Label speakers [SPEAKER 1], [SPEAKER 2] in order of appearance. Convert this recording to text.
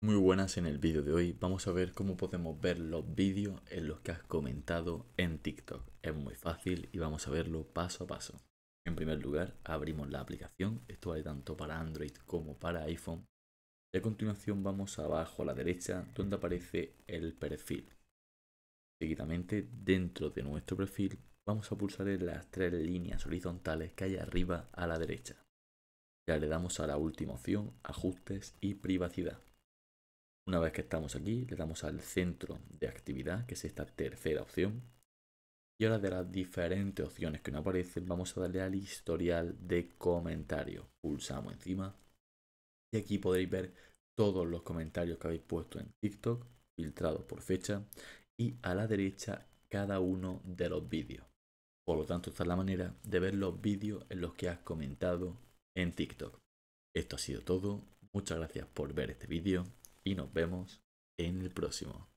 [SPEAKER 1] Muy buenas, en el vídeo de hoy vamos a ver cómo podemos ver los vídeos en los que has comentado en TikTok. Es muy fácil y vamos a verlo paso a paso. En primer lugar, abrimos la aplicación, esto vale tanto para Android como para iPhone. Y a continuación vamos abajo a la derecha donde aparece el perfil. Seguidamente, dentro de nuestro perfil, vamos a pulsar en las tres líneas horizontales que hay arriba a la derecha. Ya le damos a la última opción, ajustes y privacidad. Una vez que estamos aquí, le damos al centro de actividad, que es esta tercera opción. Y ahora de las diferentes opciones que nos aparecen, vamos a darle al historial de comentarios. Pulsamos encima. Y aquí podréis ver todos los comentarios que habéis puesto en TikTok, filtrados por fecha. Y a la derecha, cada uno de los vídeos. Por lo tanto, esta es la manera de ver los vídeos en los que has comentado en TikTok. Esto ha sido todo. Muchas gracias por ver este vídeo y nos vemos en el próximo.